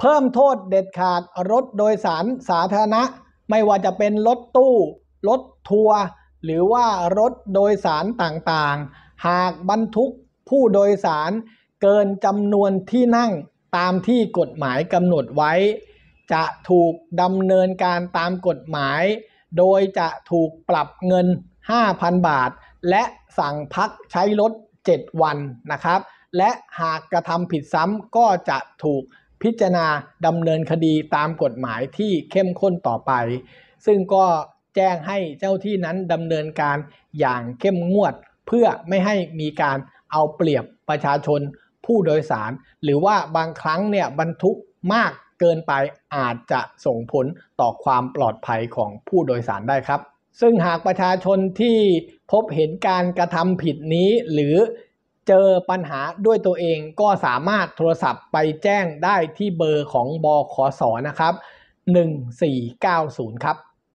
เพิ่มโทษเด็ดขาดรถโดยสารสาธารณะ ไม่ว่าจะเป็นรถตู้ รถทัวร์หรือว่ารถโดยสารต่างๆ หากบรรทุกผู้โดยสารเกินจำนวนที่นั่งตามที่กฎหมายกำหนดไว้ จะถูกดำเนินการตามกฎหมาย โดยจะถูกปรับเงิน 5,000 บาท และสั่งพักใช้รถ 7 วันนะครับ และหากกระทำผิดซ้ำก็จะถูกพิจารณาดำเนินคดีตามกฎหมายที่เข้มข้นต่อไป ซึ่งก็แจ้งให้เจ้าที่นั้นดำเนินการอย่างเข้มงวด เพื่อไม่ให้มีการเอาเปรียบประชาชนผู้โดยสาร หรือว่าบางครั้งเนี่ยบรรทุกมากเกินไปอาจจะส่งผลต่อความปลอดภัยของผู้โดยสารได้ครับ ซึ่งหากประชาชนที่พบเห็นการกระทำผิดนี้หรือเจอปัญหาด้วยตัวเองก็สามารถโทรศัพท์ไปแจ้งได้ที่เบอร์ของบขอสอนะครับ 1490 ครับ